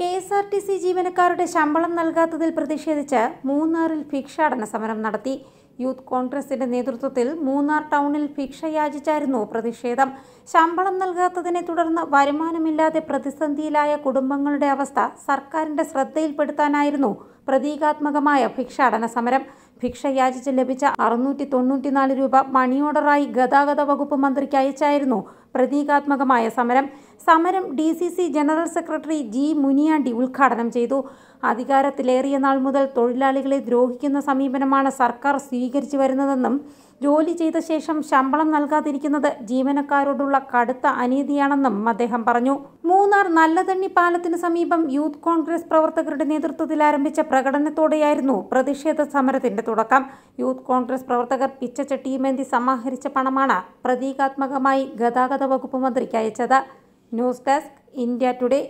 K S R T C ജീവനക്കാരുടെ ശമ്പളം നൽകാത്തതിൽ പ്രതിഷേധിച്ച് മൂന്നാറിൽ ഭിക്ഷാടന സമരം നടത്തി യൂത്ത് കോൺഗ്രസിന്റെ നേതൃത്വത്തിൽ മൂന്നാർ ടൗണിൽ ഭിക്ഷ യാചിച്ചായിരുന്നു പ്രതിഷേധം ശമ്പളം നൽകാത്തതിനെ തുടർന്ന് വരുമാനമില്ലാതെ പ്രതിസന്ധിയിലായ കുടുംബങ്ങളുടെ അവസ്ഥ സർക്കാരിന്റെ ശ്രദ്ധയിൽപ്പെടുത്താനായിരുന്നു പ്രതീകാത്മകമായ ഭിക്ഷാടന സമരം ഭിക്ഷ യാചിച്ച് ലഭിച്ച അറുന്നൂറ്റി തൊണ്ണൂറ്റിനാല് രൂപ മണിയോർഡറായി ഗതാഗത വകുപ്പ് മന്ത്രിക്ക് അയച്ചായിരുന്നു പ്രതീകാത്മകമായ സമരം സമരം D C C general secretary G Muniyandi ഉദ്ഘാടനം ചെയ്തു അധികാരത്തിലേറിയ നാൾ മുതൽ തൊഴിലാളികളെ ദ്രോഹിക്കുന്ന സമീപനമാണ് സർക്കാർ സ്വീകരിച്ചു വരുന്നതെന്നും ജോലി ചെയ്ത ശേഷം ശമ്പളം നൽകാതിരിക്കുന്നത് ജീവനക്കാരോടുള്ള കടുത്ത അനീതിയാണെന്നും അദ്ദേഹം പറഞ്ഞു മൂന്നാർ നല്ലതണ്ണി പാലത്തിന് സമീപം യൂത്ത് കോൺഗ്രസ് പ്രവർത്തകരുടെ നേതൃത്വത്തിൽ ആരംഭിച്ച പ്രകടനത്തോടെയായിരുന്നു പ്രതിഷേധ സമരത്തിന്റെ തുടക്കം യൂത്ത് കോൺഗ്രസ് പ്രവർത്തകർ പിച്ചച്ചട്ടിയുമേന്തി സമാഹരിച്ച പണമാണ് പ്രതീകാത്മകമായി ഗതാഗത വകുപ്പ് മന്ത്രിക്ക് അയച്ചത് ന്യൂസ് ഡെസ്ക് ഇന്ത്യ ടുഡേ